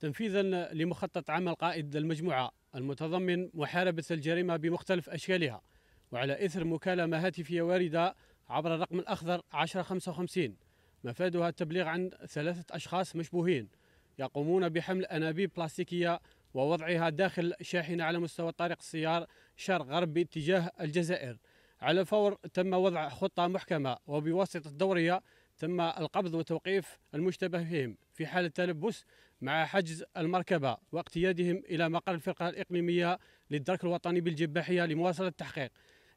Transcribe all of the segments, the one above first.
تنفيذا لمخطط عمل قائد المجموعة المتضمن محاربة الجريمة بمختلف أشكالها وعلى إثر مكالمة هاتفية واردة عبر الرقم الأخضر 1055 مفادها التبليغ عن ثلاثة أشخاص مشبوهين يقومون بحمل أنابيب بلاستيكية ووضعها داخل شاحنة على مستوى طريق السيار شرق غرب باتجاه الجزائر على فور تم وضع خطة محكمة وبواسطة دوريه تم القبض وتوقيف المشتبه فيهم في حال التلبس مع حجز المركبة واقتيادهم إلى مقر الفرقة الإقليمية للدرك الوطني بالجباحية لمواصلة التحقيق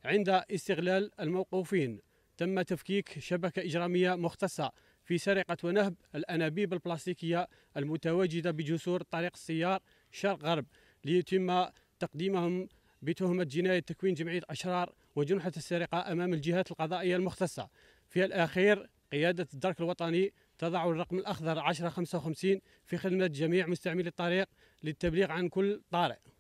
عند استغلال الموقوفين تم تفكيك شبكة إجرامية مختصة في سرقة ونهب الأنابيب البلاستيكية المتواجدة بجسور طريق السيار شرق غرب ليتم تقديمهم بتهمة جناية تكوين جمعية أشرار وجنحة السرقة أمام الجهات القضائية المختصة في الأخير قيادة الدرك الوطني تضع الرقم الأخضر 1055 في خدمة جميع مستعملي الطريق للتبليغ عن كل طارئ